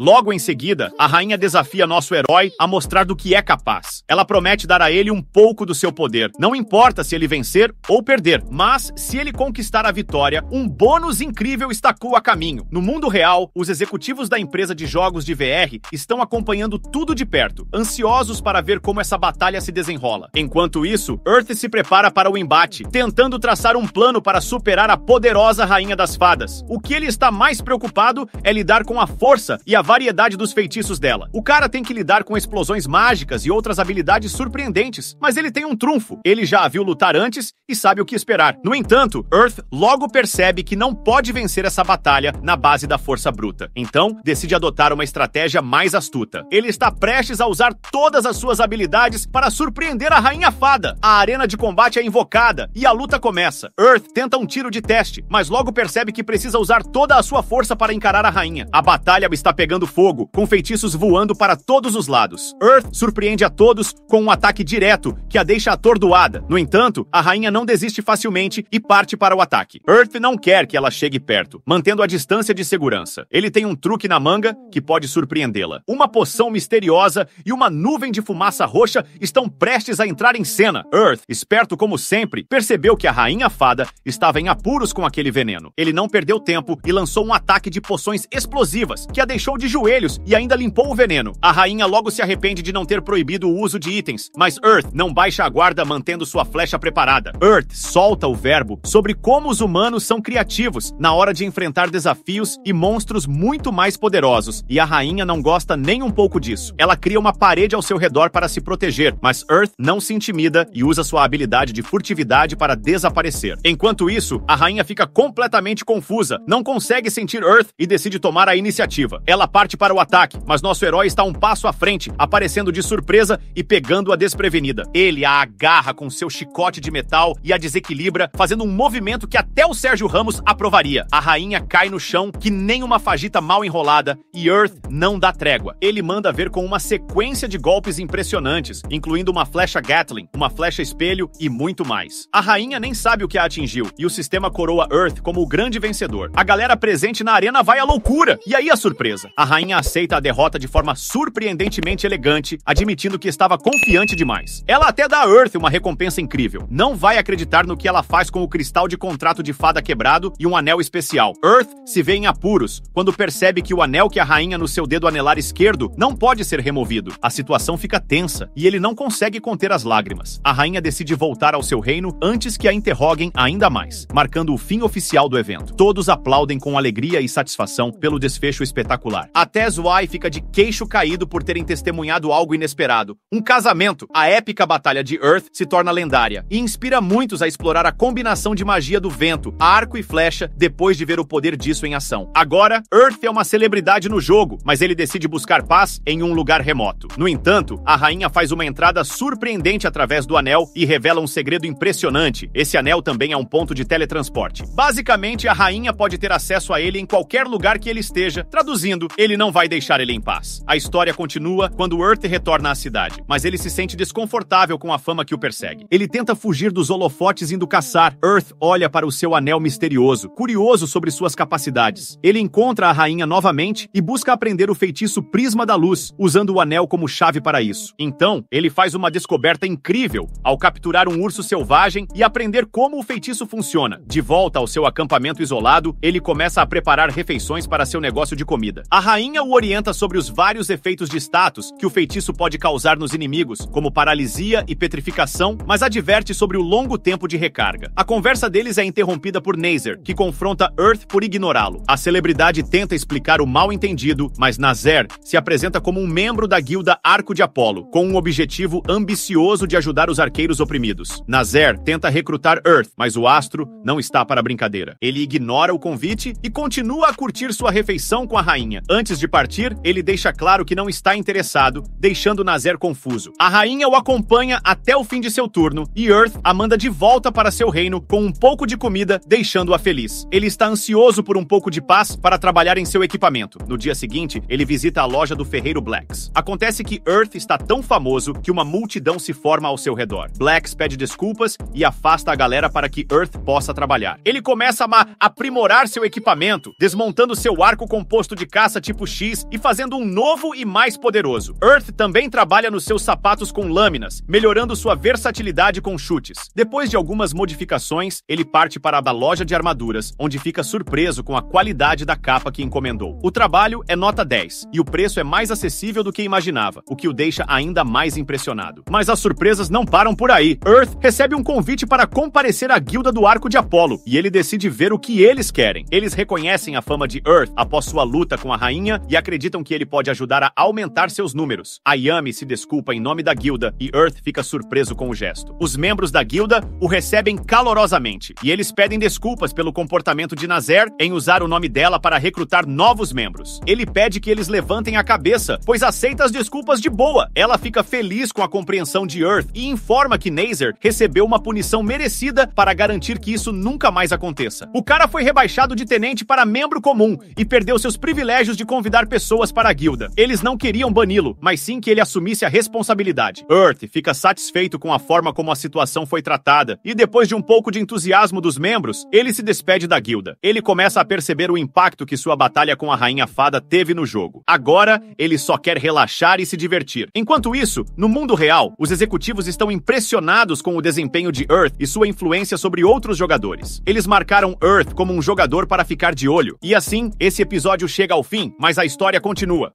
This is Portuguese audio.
Logo em seguida, a rainha desafia nosso herói a mostrar do que é capaz. Ela promete dar a ele um pouco do seu poder, não importa se ele vencer ou perder, mas se ele conquistar a vitória, um bônus incrível estacou a caminho. No mundo real, os executivos da empresa de jogos de VR estão acompanhando tudo de perto, ansiosos para ver como essa batalha se desenrola. Enquanto isso, Earth se prepara para o embate, tentando traçar um plano para superar a poderosa rainha das fadas. O que ele está mais preocupado é lidar com a força e a variedade dos feitiços dela. O cara tem que lidar com explosões mágicas e outras habilidades surpreendentes, mas ele tem um trunfo. Ele já a viu lutar antes e sabe o que esperar. No entanto, Earth logo percebe que não pode vencer essa batalha na base da força bruta. Então, decide adotar uma estratégia mais astuta. Ele está prestes a usar todas as suas habilidades para surpreender a Rainha Fada. A arena de combate é invocada e a luta começa. Earth tenta um tiro de teste, mas logo percebe que precisa usar toda a sua força para encarar a rainha. A batalha está pegando pegando fogo, com feitiços voando para todos os lados. Earth surpreende a todos com um ataque direto que a deixa atordoada. No entanto, a rainha não desiste facilmente e parte para o ataque. Earth não quer que ela chegue perto, mantendo a distância de segurança. Ele tem um truque na manga que pode surpreendê-la. Uma poção misteriosa e uma nuvem de fumaça roxa estão prestes a entrar em cena. Earth, esperto como sempre, percebeu que a rainha fada estava em apuros com aquele veneno. Ele não perdeu tempo e lançou um ataque de poções explosivas que a deixou de joelhos e ainda limpou o veneno. A rainha logo se arrepende de não ter proibido o uso de itens, mas Earth não baixa a guarda mantendo sua flecha preparada. Earth solta o verbo sobre como os humanos são criativos na hora de enfrentar desafios e monstros muito mais poderosos, e a rainha não gosta nem um pouco disso. Ela cria uma parede ao seu redor para se proteger, mas Earth não se intimida e usa sua habilidade de furtividade para desaparecer. Enquanto isso, a rainha fica completamente confusa, não consegue sentir Earth e decide tomar a iniciativa. Ela parte para o ataque, mas nosso herói está um passo à frente, aparecendo de surpresa e pegando a desprevenida. Ele a agarra com seu chicote de metal e a desequilibra, fazendo um movimento que até o Sérgio Ramos aprovaria. A rainha cai no chão, que nem uma fagita mal enrolada, e Earth não dá trégua. Ele manda ver com uma sequência de golpes impressionantes, incluindo uma flecha Gatling, uma flecha espelho e muito mais. A rainha nem sabe o que a atingiu, e o sistema coroa Earth como o grande vencedor. A galera presente na arena vai à loucura, e aí a surpresa a rainha aceita a derrota de forma surpreendentemente elegante, admitindo que estava confiante demais. Ela até dá a Earth uma recompensa incrível. Não vai acreditar no que ela faz com o cristal de contrato de fada quebrado e um anel especial. Earth se vê em apuros quando percebe que o anel que a rainha no seu dedo anelar esquerdo não pode ser removido. A situação fica tensa e ele não consegue conter as lágrimas. A rainha decide voltar ao seu reino antes que a interroguem ainda mais, marcando o fim oficial do evento. Todos aplaudem com alegria e satisfação pelo desfecho espetacular cara. Até Zwai fica de queixo caído por terem testemunhado algo inesperado. Um casamento. A épica batalha de Earth se torna lendária e inspira muitos a explorar a combinação de magia do vento, arco e flecha, depois de ver o poder disso em ação. Agora, Earth é uma celebridade no jogo, mas ele decide buscar paz em um lugar remoto. No entanto, a rainha faz uma entrada surpreendente através do anel e revela um segredo impressionante. Esse anel também é um ponto de teletransporte. Basicamente, a rainha pode ter acesso a ele em qualquer lugar que ele esteja. Traduzindo, ele não vai deixar ele em paz. A história continua quando Earth retorna à cidade, mas ele se sente desconfortável com a fama que o persegue. Ele tenta fugir dos holofotes indo caçar. Earth olha para o seu anel misterioso, curioso sobre suas capacidades. Ele encontra a rainha novamente e busca aprender o feitiço Prisma da Luz, usando o anel como chave para isso. Então, ele faz uma descoberta incrível ao capturar um urso selvagem e aprender como o feitiço funciona. De volta ao seu acampamento isolado, ele começa a preparar refeições para seu negócio de comida. A rainha o orienta sobre os vários efeitos de status que o feitiço pode causar nos inimigos, como paralisia e petrificação, mas adverte sobre o longo tempo de recarga. A conversa deles é interrompida por Nazer, que confronta Earth por ignorá-lo. A celebridade tenta explicar o mal entendido, mas Nazer se apresenta como um membro da guilda Arco de Apolo, com um objetivo ambicioso de ajudar os arqueiros oprimidos. Nazer tenta recrutar Earth, mas o astro não está para brincadeira. Ele ignora o convite e continua a curtir sua refeição com a rainha. Antes de partir, ele deixa claro que não está interessado, deixando Nazer confuso. A rainha o acompanha até o fim de seu turno e Earth a manda de volta para seu reino com um pouco de comida, deixando-a feliz. Ele está ansioso por um pouco de paz para trabalhar em seu equipamento. No dia seguinte, ele visita a loja do ferreiro Blacks. Acontece que Earth está tão famoso que uma multidão se forma ao seu redor. Blacks pede desculpas e afasta a galera para que Earth possa trabalhar. Ele começa a aprimorar seu equipamento, desmontando seu arco composto de caça tipo X e fazendo um novo e mais poderoso. Earth também trabalha nos seus sapatos com lâminas, melhorando sua versatilidade com chutes. Depois de algumas modificações, ele parte para a loja de armaduras, onde fica surpreso com a qualidade da capa que encomendou. O trabalho é nota 10 e o preço é mais acessível do que imaginava, o que o deixa ainda mais impressionado. Mas as surpresas não param por aí. Earth recebe um convite para comparecer à guilda do Arco de Apolo e ele decide ver o que eles querem. Eles reconhecem a fama de Earth após sua luta com a rainha rainha e acreditam que ele pode ajudar a aumentar seus números. Ayami se desculpa em nome da guilda e Earth fica surpreso com o gesto. Os membros da guilda o recebem calorosamente e eles pedem desculpas pelo comportamento de Nazer em usar o nome dela para recrutar novos membros. Ele pede que eles levantem a cabeça, pois aceita as desculpas de boa. Ela fica feliz com a compreensão de Earth e informa que Nazer recebeu uma punição merecida para garantir que isso nunca mais aconteça. O cara foi rebaixado de tenente para membro comum e perdeu seus privilégios de convidar pessoas para a guilda. Eles não queriam bani-lo, mas sim que ele assumisse a responsabilidade. Earth fica satisfeito com a forma como a situação foi tratada, e depois de um pouco de entusiasmo dos membros, ele se despede da guilda. Ele começa a perceber o impacto que sua batalha com a Rainha Fada teve no jogo. Agora, ele só quer relaxar e se divertir. Enquanto isso, no mundo real, os executivos estão impressionados com o desempenho de Earth e sua influência sobre outros jogadores. Eles marcaram Earth como um jogador para ficar de olho. E assim, esse episódio chega ao fim, mas a história continua.